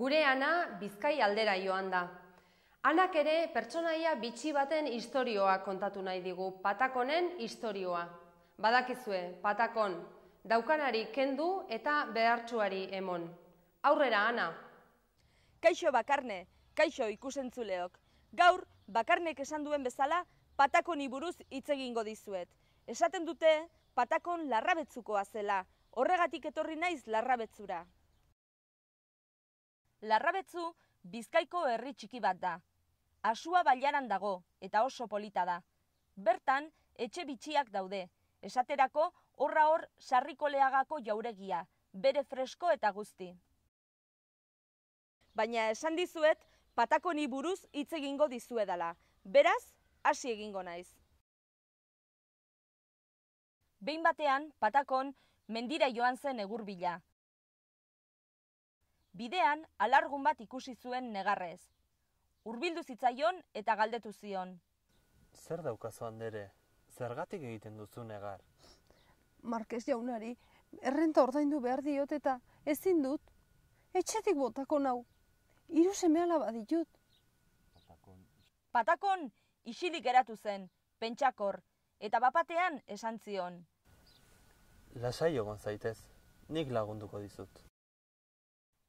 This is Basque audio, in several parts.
Gure ana bizkai aldera joan da. Anak ere pertsonaia bitxi baten historioa kontatu nahi digu, patakonen historioa. Badakizue, patakon, daukanari kendu eta behartsuari emon. Aurrera, ana! Kaixo bakarne, kaixo ikusentzuleok. Gaur, bakarnek esan duen bezala, patakon iburuz hitz egingo dizuet. Esaten dute, patakon larrabetzukoa zela, horregatik etorri naiz larrabetzura. Larrabetzu, bizkaiko herri txiki bat da. Asua baiaran dago, eta oso polita da. Bertan, etxe bitxiak daude. Esaterako, horra hor sarrikoleagako jauregia, bere fresko eta guzti. Baina esan dizuet, patakoni buruz hitz egingo dizuedala. Beraz, hasi egingo naiz. Behin batean, patakon, mendira joan zen egurbila bidean alargun bat ikusi zuen negarrez. Urbildu zitzaion eta galdetu zion. Zer daukazu handere, zergatik egiten duzu negar? Markez jaunari, errenta ordaindu behar diot eta ezin dut. Etxetik botako nau, iru semeala baditut. Patakon. isilik eratu zen, pentsakor, eta bapatean esan zion. Lasai egon zaitez, nik lagunduko dizut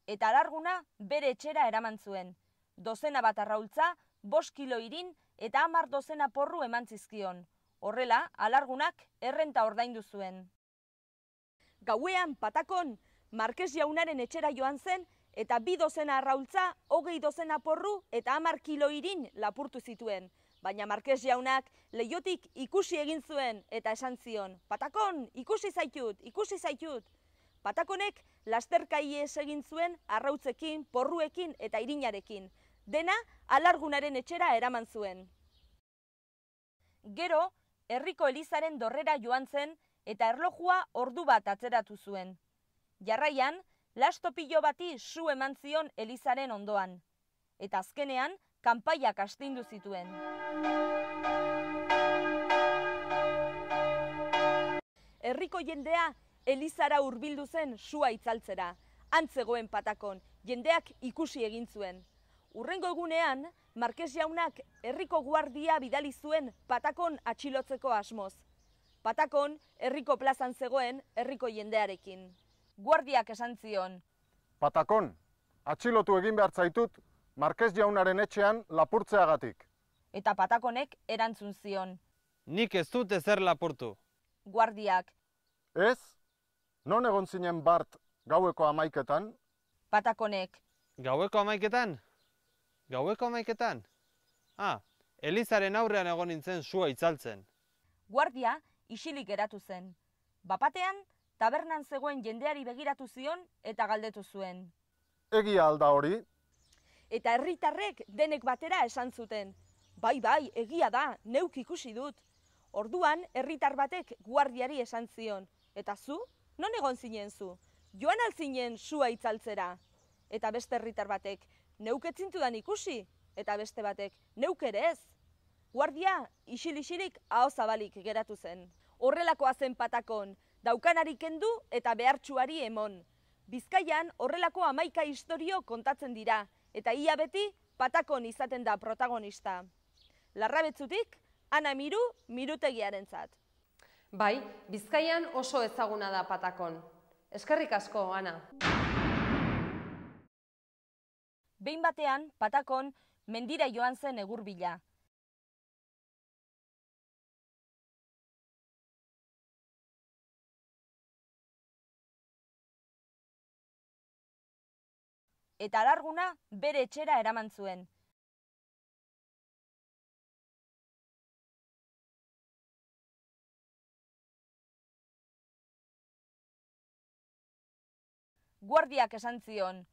eta alarguna bere etxera eraman zuen. Dozena bat arraultza, bost kilo irin eta hamar dozena porru eman zizkion. Horrela, alargunak errenta ordaindu zuen. Gauean, patakon, Markes jaunaren etxera joan zen, eta bi dozena arraultza, hogei dozena porru eta hamar kilo irin lapurtu zituen. Baina Markes jaunak leiotik ikusi egin zuen eta esan zion, patakon, ikusi zaitut, ikusi zaitut. Patakonek lasterkai ez egin zuen arrautzekin, porruekin eta irinarekin. Dena alargunaren etxera eraman zuen. Gero, Herriko Elizaren dorrera joan zen eta erlojua ordu bat atzeratu zuen. Jarraian, lastopillo bati su eman zion Elizaren ondoan eta azkenean kanpaiak astindu zituen. Herriko jendea Elizara hurbildu zen sua itzaltzera, antzegoen patakon, jendeak ikusi egin zuen. Urrengo egunean, Markes Jaunak herriko guardia bidali zuen patakon atxilotzeko asmoz. Patakon herriko plazan zegoen herriko jendearekin. Guardiak esan zion. Patakon, atxilotu egin behar zaitut Markes Jaunaren etxean lapurtzeagatik. Eta patakonek erantzun zion. Nik ez dut ezer lapurtu. Guardiak. Ez, Non egon zinen bart gaueko amaiketan? Patakonek. Gaueko amaiketan? Gaueko amaiketan? Ah, Elizaren aurrean egon nintzen sua itzaltzen. Guardia isilik geratu zen. Bapatean, tabernan zegoen jendeari begiratu zion eta galdetu zuen. Egia alda hori? Eta herritarrek denek batera esan zuten. Bai, bai, egia da, neuk ikusi dut. Orduan, herritar batek guardiari esan zion. Eta zu, non egon zinen zu? Joan alzinen sua itzaltzera. Eta beste herritar batek, neuketzintu dan ikusi? Eta beste batek, neukere ez? Guardia, isil-isilik hau zabalik geratu zen. Horrelakoa zen patakon, daukanari kendu eta behartxuari emon. Bizkaian horrelako amaika historio kontatzen dira, eta ia beti patakon izaten da protagonista. Larrabetzutik, ana miru, mirutegiaren zat. Bai, Bizkaian oso ezaguna da patakon. Eskerrik asko, Ana. Behin batean, patakon, mendira joan zen egur bila. Eta larguna bere etxera eraman zuen. Guardia que sanción.